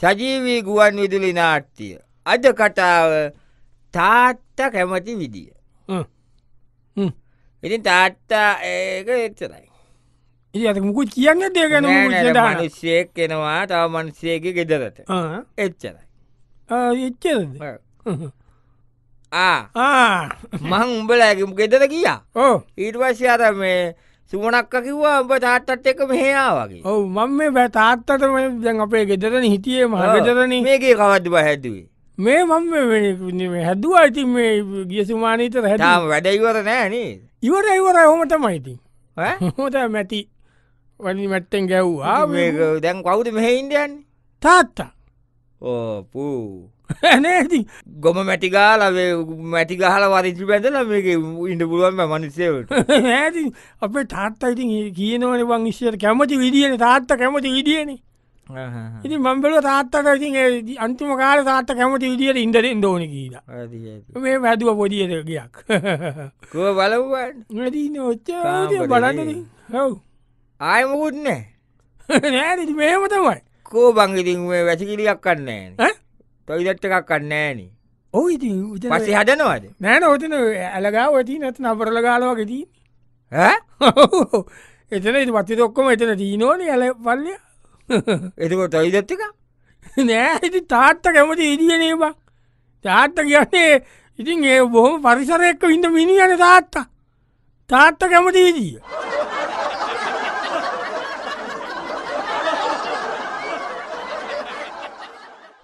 සජීවී ගුවන් විදුලි නාට්‍යය අද කතාව තාත්තා කැමති විදිිය ඉතින් තාත්තා ඒක එච්චරයි ඉ අත මුකුත් කියන්න දෙගන මනුස්සයෙක් කෙනවා තව මනුස්සයගේ ගෙදරට එච්චරයි එච්ච ආ මං උඹලෑගම ගෙදර කියා ඕ ඊට පස්්‍ය අර මේ සුවනක්ක කිව්වා ඔබ තාත්තත් එක මෙහයාාවගේ ඔව මං මේ බෑ තාත්තටම දැන් අපේ ගෙදරන හිටියේ මහගෙදරන මේගේ කවද්ද බහැදුවේ මේ මම හැදවා ඉතින් මේ ගිය සුමානීතර හැටම වැඩයිවර නෑනේ ඉවර ඉවර හොමට මයිති හොට මැති වනි මැත්තෙන් ගැව්වා දැන් කවුද මෙහෙයින්දයන් තාත්තා ඕ පූ ඇනති ගොම මැටිගාල මැටිගහල වරිචි පැදල මේක ඉඩ පුළුවන් මනිසේවට ඇති අපේ තාත්තා ඉතින් කියනවන බං ස්සර කැමති විදිියන තාත්ත කැමති විදිියන ඉති මම්බල තාත්තක ඉතින් අන්තිම කාල තාත්ත කැමති විදිියට ඉන්දරෙන් දෝන කියීට මේ වැදුව පොඩියටගයක් බලව නදීන ඔච්චා බලන්න හව් ආයමකුත් නෑ නෑ මේම තමයි කෝ බංගිතින් වැසිකිලියක් කන්නේ ටොයිලට් එකක් කන්නෑනේ ඔයිති පසේ හදනවද නෑන ඔතන ඇලගාව ඇති නැත නපරල ගාලවකදී එතන පත්ති ඔක්කොම එතන දීනෝන ඇල පල්ලිය එතකො තොයිදත්තික නෑ ඉති තාත්ත කැමති ඉදිියනේ බක් තාත්ත කියන්නේ ඉතින් ඒ බොහොම පරිසරයක්ක ඉඳ මිනිියන තාත්තා තාත්ත කැමති ඉදිිය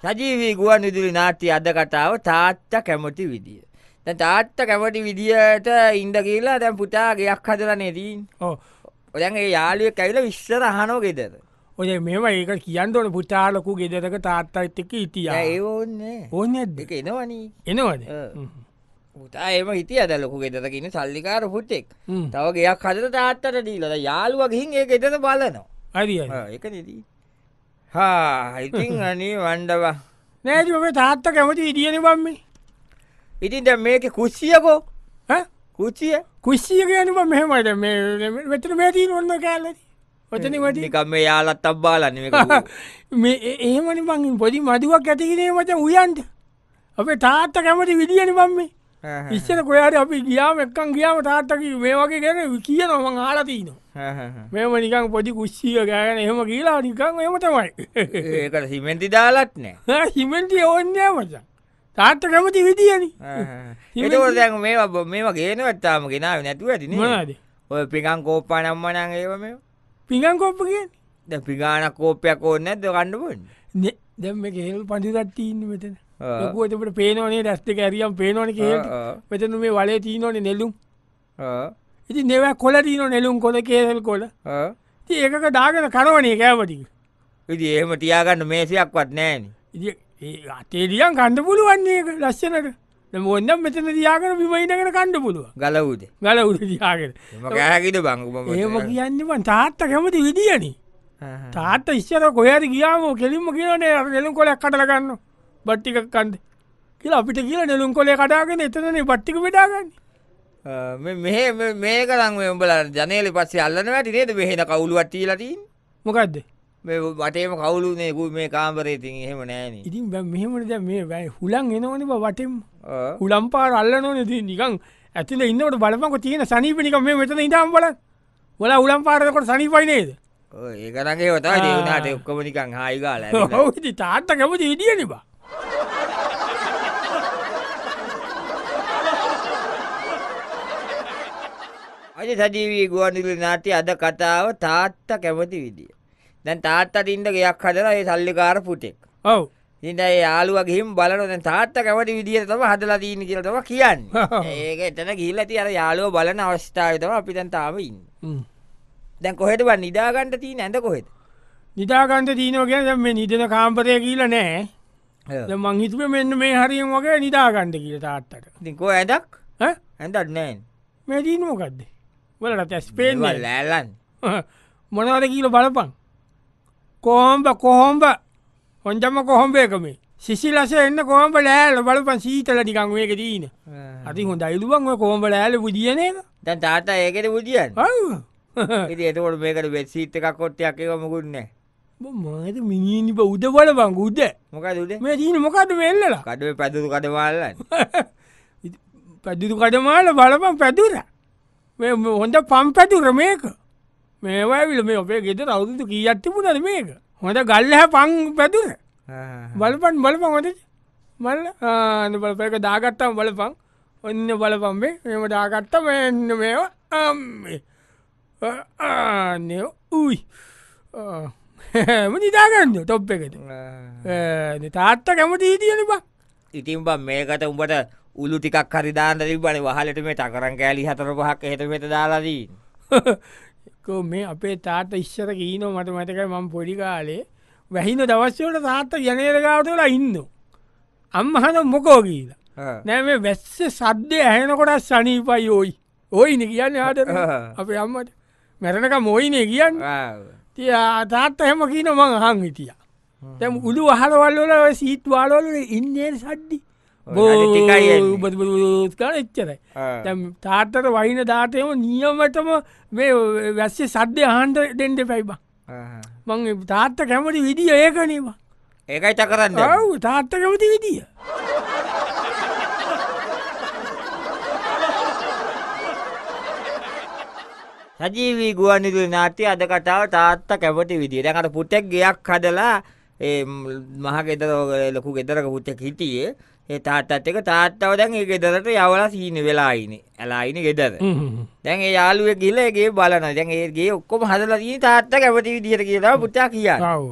සජීවී ගුවන් විදුලි නාට්‍ය අද කතාව තාත්තා කැමති විදිය. දැන් තාත්තා කැමති විදියට ඉන්න කියලා දැන් පුතා ගයක් හදලා නේදී. ඔව්. දැන් ඒ යාළුවෙක් ඇවිල්ලා විශ්සර අහනෝ ගෙදර. ඔය මේව ඒක කියන්න ඕන පුතා ලොකු ගෙදරක තාත්තත් එක්ක හිටියා. ඒ ඕන්නේ. ඕන්නේ දෙක එනවනේ. එනවද? පුතා එම හිටියද ලොකු ගෙදරක ඉන්න සල්ලිකාර පුතෙක්. තව ගයක් හදලා තාත්තට දීලා යාළුවා ගිහින් ඒ ගෙදර බලනවා. හරි හරි. ඒක නේදී. හා ඉතින් අනී වන්ඩවා නෑති ඔක තාත්ත කැමති ඉදියන බම්මේ ඉතින් ද මේක කුස්සියකෝ කුච්චිය කුස්සිය කියන මෙහමට වෙතර මැති ඔන්න කෑල්ලති ඔතන වටිකම් මේ යාලත් අබ්බාලන්න මේ ඒමනි බං පොඩි මදුවක් ඇතිකිනේ මච උයන්ට අපේ තාත්ත කැමති විදිියන බම්මේ ඉස්සර කොයාට අපි ගියාම එක්කන් ගියාම තාත්තකි මේ වගේ ගැන කියන මං ආලතිීනවා මෙම නිකං පොඩි කුෂ්ෂිය ගෑන එහෙම කියලා නිකං එම තමයි ඒකට හිමෙන්ති දාලත් නෑ හිමෙන්ටි ඕන්නෑ මචා තාත්ත කැමති විදියන හිටෝදැන් මේ මේම ගේනවත්තාම ගෙනාව නැතුව ඇති නද ඔය පිකං කෝප්පා නම්මනං ඒවම පිගං කෝප්ප කිය ද පිගාන කෝපයක් ඕන්න ද කණ්ඩුවන් දැම්ම හෙල් පඳිදත්තිීන්න මෙතන ලොකුවතට පේනවනේ රැස්තික ඇරියම් පේනවන කිය පතන මේ වලේ තිීනවන නෙලුම් ඉති නෙව කොල තිීන නෙලුම් කොල කේදල් කොල ඒක දාගෙන කරවනේ කෑපටික ඉති එහෙම තියාගන්න මේසයක්වත් නෑන අතේරියන් කණ්ඩ පුළුවන්නේ ලස්සනට මොන්න මෙතන දයාගෙන විමයිනගෙන කණ්ඩ පුළුව ගලවුද ගලවුද දයාගෙන ගැහකට බංගම ඒම කියන්නවන් තාත්ත කැමති විදිියන තාත්ත ඉස්සර කොහර ගියාම කෙලින්ම කියනේ නෙලුම් කොලක් කටලගන්න බට්ටිකක් කන්ද කියලා අපිට කියල නෙලුම් කොලේ කඩාගෙන එතනනේ බට්ටික පෙඩාගන්න මෙහ මේ කරන් උඹල ජනේල පස්සේ අල්ලන වැටි නේද වෙහෙන කවුලු වටීලටින් මොකක්ද මේ වටේම කවුලු නයකු මේ කාම්පරේතින් එහෙම නෑන ඉතින් මෙහමට ද මේ වැයි හුලන් එනවන වටම් හුලම්පාර අල්ලනෝනද නිකං ඇතිල ඉන්නට බලපක තියෙන සනීපනික මේ මෙතන ඉටම් බල වල උලම් පාරකට සනිපයිනේද ඒකරගේ වතා දවනාට ඔක්කමනිකං හායිගාල තාත්ත කැමති ඉදිය නිබා අද සජීවී ගුවන්විදුලි නාට්‍ය අද කතාව තාත්තා කැමති විදිය. දැන් තාත්තට ඉන්න ගයක් හදලා ඒ සල්ලිකාර පුතෙක්. ඔව්. ඉතින් ඒ යාළුවා ගිහින් බලනවා දැන් තාත්තා කැමති විදියට තමයි හදලා තියෙන්නේ කියලා තමයි කියන්නේ. ඒක එතන ගිහිල්ලා ඉතින් අර යාළුවා බලන අවස්ථාවේ තමයි අපි දැන් තාම ඉන්නේ. දැන් කොහෙද බන් නිදා ගන්න තියෙන ඇඳ කොහෙද? නිදා ගන්න තියෙනවා කියන්නේ දැන් මේ නිදන කාමරය කියලා නෑ. දැන් මං හිතුවේ මෙන්න මේ හරියම වගේ නිදා ගන්න කියලා තාත්තට. ඉතින් කොහෙ ඇඳක්? ඈ ඇඳක් නෑනේ. මේ දිනුවකද්දේ? වලට ඇස්පේ ලෑලන් මොනවද කියල බලපන් කොහොම්බ කොහොම්බ හොන්ජම කොහොම්බේකමේ සිසිලස එන්න කොහොම ලෑල බලපන් සීතල ටිකං ඒක දීන අති හොඳ අයිදුවන් කොහොම ලෑල පුදියන එක දැන් තාතා ඒකට පුදියන් එතකොට මේකට වෙත්සීත එකක් කොට්ටයක් එක මකුන්නේ මත මිනිනි උද බල බං උද මොකද මේ දීන මොකද වෙල්ලලා කඩුව පැදුරු කඩමාල්ල පැදුරු කඩමාල බලපන් පැදුරා මේ හොඳ පම්පැතුර මේක මේවැවිල මේ ඔපේ ගෙත අවුදු කී අත්තිපුුණද මේක හොඳ ගල්ලහ පං පැතුර බලපන් බලපන් හොද මල් බලපයක දාගත්තම් බලපං ඔන්න බලපම්බේ මෙම දාගත්ත මෙන්න මේවා ආන්නය ඌයි නිදාගන්න තොප් එකට තාත්ත කැමති හිටියනබ ඉතින් බ මේකට උඹට උළු ටිකක් හරි දාන්න තිබ්බනේ වහලට මේ තකරන් කෑලි හතර පහක් එහෙට මෙහෙට දාලා දින්. කෝ මේ අපේ තාත්තා ඉස්සර කීනෝ මට මතකයි මම පොඩි කාලේ වැහින දවස් වලට තාත්තා ජනේල ගාවට වෙලා ඉන්නෝ. අම්මා හන මොකෝ කියලා. නෑ මේ වැස්ස සද්දේ ඇහෙනකොට සනීපයි ඕයි. ඕයිනේ කියන්නේ ආදර අපේ අම්මට. මැරෙනකම් ඕයිනේ කියන්නේ. තියා තාත්තා හැම කියන මං අහන් හිටියා. දැන් උළු අහලවල් වල සීට් වාලවල ඉන්නේ සද්දි. එච්චරයි තාත්තට වහින දාටයම නියමටම මේ වැස්සේ සද්‍ය ආහන්ට ඩෙන්ඩ පැයිබා මං තාත්ත කැමති විදිිය ඒකනවා ඒකයි චකරන්න ඔව් තාත්ත කැමති විදිිය සජීවී ගුවන්නිදුර නාට්‍ය අද කතාව තාත්ත කැමති විදිිය දැකට පුටෙක් ගයක් හදලා ඒ මහ ගෙදරෝග ලොකු ගෙදරක පුට්ටෙක් හිටියේ ඒ තාත්තත් එක තාත්තව දැන් ඒ ගෙදරට යවලා සීන වෙලා ඉන්නේ. ඇලා ඉන්නේ ගෙදර. දැන් ඒ යාළුවේ ගිහලා ඒ ගේ බලනවා. දැන් ඒ ගේ ඔක්කොම හදලා තියෙන තාත්තා කැමති විදිහට කියලා පුතා කියන්නේ. ඔව්.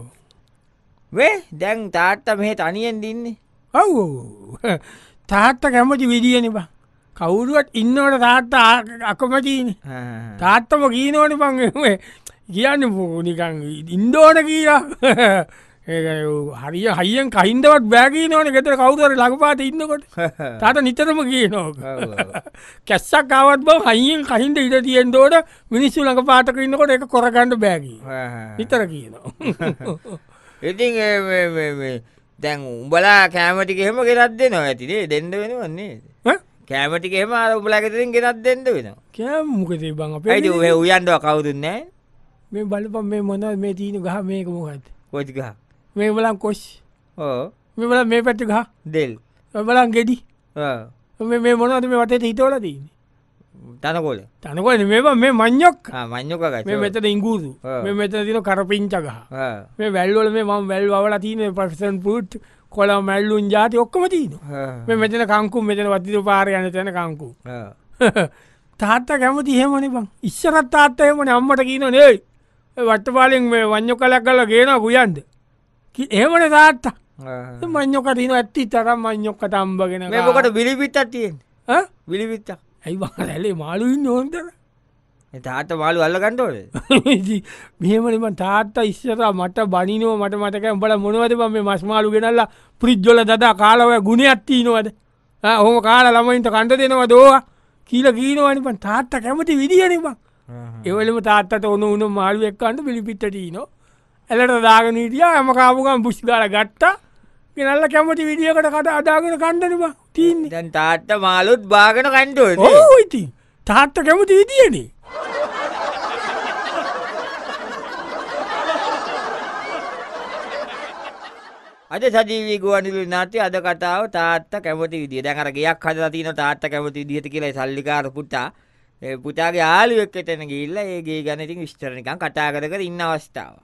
වේ දැන් තාත්තා මෙහෙ තනියෙන් දින්නේ. ඔව් ඔව්. තාත්තා කැමති විදියනේ බං. කවුරුවත් ඉන්නවට තාත්තා අකමැතිනේ. තාත්තම කියනෝනේ බං කියන්නේ නිකන් ඉන්න ඕන කියලා. හරිිය හයිියෙන් කහින්දවත් බෑගී නවන ගෙතර කවුදර ලඟපාත ඉන්නකොට තාත නිතරම කිය නෝක කැස්සක් අවත් බව හයිියෙන් කහින්ද ඉට තියෙන් දෝට මිනිස්සු ළඟ පාතක ඉන්නකොට එක කොරගණඩ බෑගී නිතර කියනවා ඉතින් දැන් උඹලා කෑමටික එහෙම ගෙරත් දෙ නො ඇතිදේ දෙඩ වෙන වන්නේ කෑමටික එම අර උඹලාගෙතරින් ගෙනත් දෙන්න වෙනවා කෑමකතේ බං අප උයන්ඩුව කවුදුන්නෑ මේ බලපම් මේ මොන මේ තිීන ගහ මේක මොහත් කොච්ගා මේ බලන් කොස් මේ බල මේ පැත්ති ගහ දෙල් බලන් ගෙඩි මේ මොනද මේ වටට හිතවල දීන්නේ තනකොල තනකොල මේ මේ මං්ඥොක් මං්ඥොක මෙත ඉංගුදු මෙත තින කරපිංචකහ මේ වැල්වල මේ මං වැල් වල තින පර්සන් පුට් කොල මැල්ලුන් ජාති ඔක්කම තින මේ මෙතන කංකු මෙතන වතිතු පාර යන තැන කංකු තාත්ත කැමති හෙමන බං ඉස්සරත් තාත්තයමන අම්මට කියන නේ වට්ටපාලෙන් මේ වං්ඥො කලක් කල ගේෙන ගුයන්ද ඒමන තාත්තා මං්ඥොක තින ඇත්ති තරම් මං්ඥොක්ක තම්බගෙන මේකට බිලිපිත්ත තියෙන් බිලිපිත්ත ඇයි ඇලේ මාලුවින් ඕොන්තර තාත්ත මාලු අල්ලගන්නටෝල මෙහමනිම තාත්තා ඉස්සර මට බනිනෝ මට මටක බල මොනවද පම මේ මස්මාලු ගෙනල්ලා ප්‍රිජ්ජොල දදා කාලවය ගුණයක්ත්ති නොවද හොම කාල ළමයින්ට කණ්ඩ දෙනවා දෝවා කියල ගීනවනිපන් තාත්තා කැමති විදිියනිබ එවලම තාත්තට ඔන්න උන මාළුවෙක්කන්ට පිළිපිත්තටී නවා ඇලට දාගෙන හිටිය ඇම කාපුකම් පුෂ්දාල ගත්තා ගෙනල්ල කැමති විඩියකට කට අදාගෙන කණ්ඩනවා තිීන් දැන් තාත්ත මාලුත් බාගෙන කණ්ඩුව ඉති තාත්ත කැමති විදියනේ අද සජීවී ගුවනිලු නාති අද කතාව තාත්ත කැමති විදිිය දැකර ගයක් හදලා තින තාත්ත කැමති දිියත කියලා සල්ලිකාර පුට්ටා පුතාගේ ආලුවෙක් එතන ගිල්ල ඒගේ ගැනතින් විස්තරනිකන් කතා කර කර ඉන්න අවස්ථාව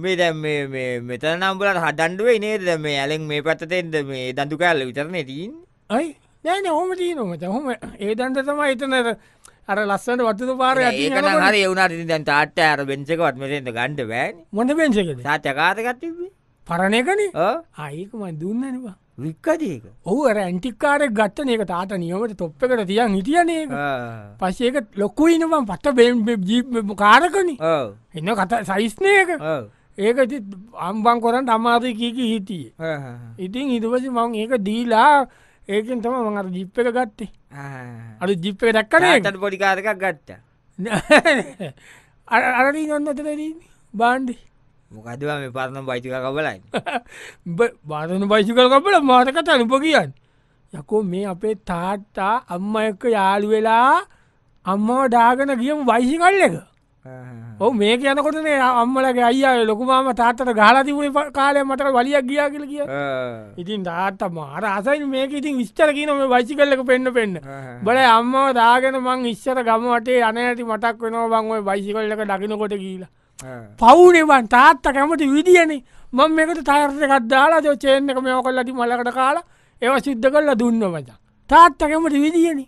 මේ දැම් මේ මෙතර නම්බලට හඩන්ඩුවේ නේද මේ ඇලෙන් මේ පැත්තතෙන්ද මේ දඳු කෑල්ල විතරණය තිීන් අයි නෑන හොම තියනොමත හොම ඒ දන්ත තම එතන අර ලස්සට වත්තු පාර ඒකන හර එවුණට දැන් තාට අර බෙන්චක වත්මසෙන්ද ගණඩ බෑන් මොට පෙන්චක තාචකාතකත්තිබ පරණයකන අයිකම දුන්නවා වික්කදේක ඔහු අර ඇන්ටික්කාරක් ගත්ත ඒක තාට නියමට තොප් එකට තියන් හිටියනේ පස්සේක ලොක්කුයිනවම් පට බෙම් ජීප් කාරකන එන්න කත සයිස්නයක ඒකති අම්බං කොරන්ට අමාරකීක හිටියේ ඉතින් ඉදවසි මං ඒක දීලා ඒකෙන් තම මං අර ජිප්ප එක ගත්තේ අර ජිප්ප එක දක්කනට පොඩිකාරකක් ගත්ත අරී නොන්නතරදී බාන්්ඩි මොකදව මේ පරණ බයිතික කබලයි බාරණ බයිසිකල් කබල මාතක තනුප කියන්න යකෝ මේ අපේ තාත්තා අම්ම එක්ක යාළු වෙලා අම්මව ඩාගෙන ගියම වයිසි කල්ල එක ඔ මේ කියනකොටනේ අම්මලගේ අයිය ලොකුමාම තාත්තට ගහලා තිබුණ කාලය මට වලියක් ගියා කියල කිය ඉතින් තාත්ත මාර අසයි මේක ඉතින් විස්තර කියනම වයිසි කල්ලක පෙන්න්න පෙන්න්න බල අම්මව දාගෙන මං ඉස්සර ගම වටේ අනඇති මටක් වෙනවා බං ඔය බයිසි කල්ලක දකිනකොට කියලා පවුනවන් තාත්ත කැමති විදිියනේ මං මේකට තර්කත් දාලා ෝ චේන්නක මෙෝ කල්ලති මලකට කාලා ඒව සිද්ධ කල්ලා දුන්න මචා තාත්ත කැමති විදිියනේ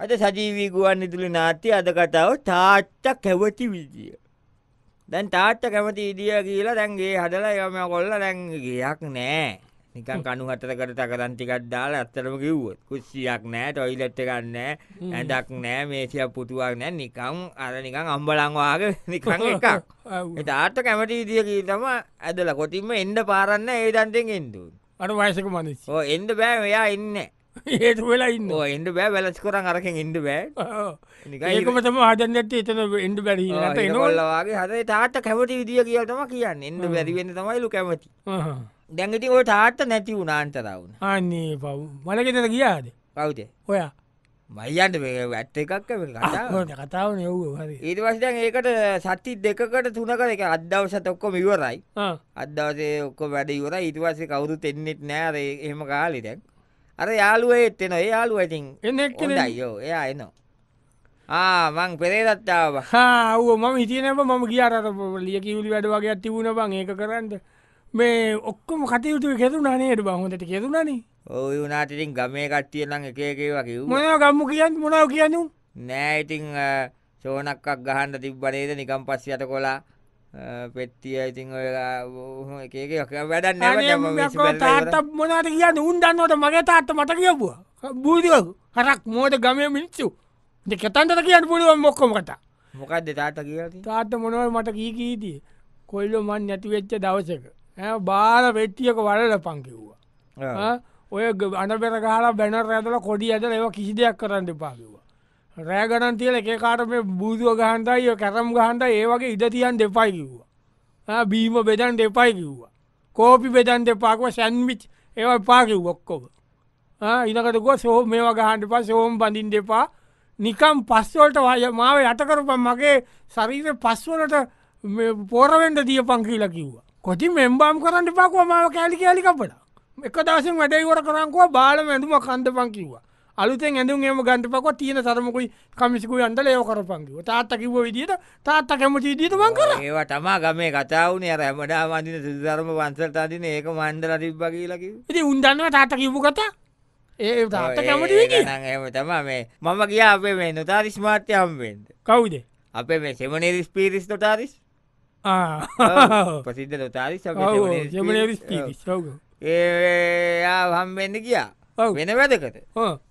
අද සජීවී ගුවන් විදුලි නාට්‍ය අද කතාව තාත්තා කැවති විදිය. දැන් තාත්තා කැමති විදිය කියලා දැන් ගේ හදලා යම කොල්ලා දැන් ගයක් නෑ. නිකන් කණු හතරකට තකරන් ටිකක් දාලා අත්තරම කිව්වොත් කුස්සියක් නෑ ටොයිලට් එකක් නෑ ඇඳක් නෑ මේසියක් පුටුවක් නෑ නිකන් අර නිකන් අම්බලන් වාගේ නිකන් එකක්. ඒ තාත්තා කැමති විදිය කීතම ඇදලා කොටින්ම එන්න පාරන්න ඒ දන්තෙන් එන්න දුන්නු. අර වයසක මිනිස්සු. ඔව් එන්න බෑ මෙයා එන්නේ. ඒතු වෙලා ඉන්න එන්ඩ බෑ වැලස් කරන් අරකින් ඉඩ බෑ ඒකමතම හදන්නට එතන එන්ඩ බැරි නොල්ලවාගේ හද තාත්ත කැමති විදිිය කියලටම කියන්න එන්ඩ බැරිවෙන්න තමයිලු කැමති දැඟති ඔය තාත්ත නැති වුණනාන්තරවුණ අන්නේ පව් මලකතට කියාද පව්ද ඔයා මයියන්ට ඇත්ත එකක් කතාව යව ඊට පස්ටන් ඒකට සති දෙකට තුනක එක අදවසට ඔක්කොම ඉවරයි අදවසේ ඔක්කො වැඩ ඉවර ඉතිවාසේ කවුරු තෙන්නෙත් නෑර එහෙම කාලෙටක් අර යාළුවෙත් එන ඒ යාළුව ඉතින් එන්නයි යෝ එයා එනවා ආ මං පෙරේදත්තාව හාව මම හිතනබ මම කියාර ලිය කිවලි වැඩ වගේ තිබුණ බං ඒක කරන්න මේ ඔක්කොම කටයුතු කෙරුණනේට බහොඳට කෙරුණන ඔය නාටින් ගමේ කට්ටිය නම් එකකේවා කිව් මොන ගම්ම කියන්න මොනව කියනු නෑ ඉතිං සෝනක්ක් ගහන්ට තිබ්බනේද නිකම් පස් යට කොලා පෙට්ටිය uh, uh, ඉතින් ඔයලා එකක වැඩන්න තාත්ත මොනාට කියන්න උන්දන්නවට මගේ තාත්ත මට කියපුවා බූතිකු හරක් මෝට ගමය මිනිස්සු දෙකතන්ට කියන්න පුළුවන් මොක්කොම කතා මොකක්ද තාත කිය තාත්ත මොනව මට කී කීතිය කොල්ල මන් නැතිවෙච්ච දවසක බාල පෙට්ටියක වලල පංකිව්වා ඔය අනපෙර ගහලා බැනර ඇතල කොඩි ඇතල ඒව කිසි දෙයක් කරන්න පාකිව රෑගණන් තියල එක කාට මේ බූදුව ගහන්තයි කැරම් ගහන්ත ඒවගේ ඉඩ තියන් දෙපයි කිව්වා බීම බෙදන් දෙපයි කිව්වා කෝපි බෙදන් දෙපාකුව සැන්විච් ඒව පාකිව් ඔක්කොම ඉනකටකුව සෝ මේවා ගහන්ට පස් සෝම් බඳින් දෙපා නිකම් පස්වලට වය මාව යටකරපන් මගේ සරීර පස්වලට පෝරවෙන්ට දිය පංකිීල කිව්වා කොති මෙම්බාම් කරන්න පාකුව මාව කෑලි කෑලිකපට එක දසෙන් වැඩයිවර කරංකුව බාල ඇඳුම කන්ද පංකිව්වා අලුතෙන් ඇඳුම් එම ගන්ටපකො තියෙන සරමකුයි කමිසිකු අන්ට ලයෝ කරපංගිව තාත්ත කිව විදිට තාත්ත කැමති දීට මං කර ඒවා තමා ගමේ කතාවනේ රැමඩා වදින සිදධර්ම වන්සල්ට අදින ඒක මන්දර තිබ්බ කියලකි ඉති උන්දන්නව තාත්ත කිව්පු කතා ඒ තාත්ත කැමති තමා මේ මම කිය අපේ මේ නොතාරිස් මාත්‍යයම්වෙන්ද කවුද අපේ මේ සෙමනේරිස් පිරිස් නොතාරිස් ප්‍රසිද්ධ නොතාරිස් ඒ හම්බෙන්න්න කියා වෙන වැදකද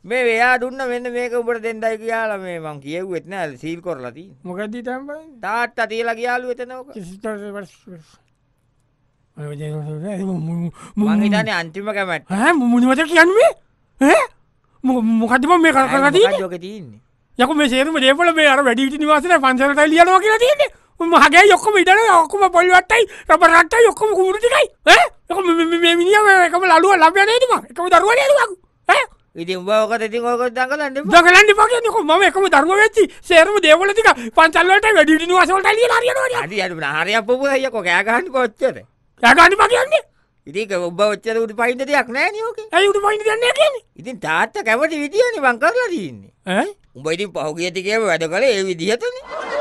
මේ වෙයා දුන්න වෙන්න මේක උබට දෙෙන්දයි කියලා මේ මං කියව් වෙත්න ඇද සීල් කොරලති මොකද තම තාත් අතියලා කියාලු වෙතනක මහිතන අන්තිම කැමට මුනිමත කියන්නේ මොකදම මේ කරගති යොක තින්නේ යක මේ සේරම දේපල මේ අර වැඩිවිට නිවාසන පන්සලට ලියනවා කියලා තියන්නේ මහගේ යොක්කම ඉටන ඔක්කම පොල්වටයි රබරට්ට යොක්කම කුරතිකයි එකම ලුව ලබ නේතුම එකම දරුව නේතුමක් ඉතින් බවකත ඉතින් ඕක දඟලන්න දඟලන්න පගේ නකො මම එකම දරුව වෙච්චි සේරම දේවල ටික පන්සල්වලට වැඩිඩි නිවාසවලට ඇලියලා හරියනවා අඩි අඩි හරියක් පොපු අයියකෝ කෑ ගහන්න කොච්චර කෑ ගහන්න මා කියන්නේ ඉතින් ඔබ ඔච්චර උඩ පයින්න දෙයක් නෑ නෝක ඇයි උඩ පයින්න දෙයක් නෑ කියන්නේ ඉතින් තාත්තා කැමති විදියනේ මං කරලා තියන්නේ ඈ උඹ ඉතින් පහුගිය ටිකේම වැඩ කළේ ඒ විදියටනේ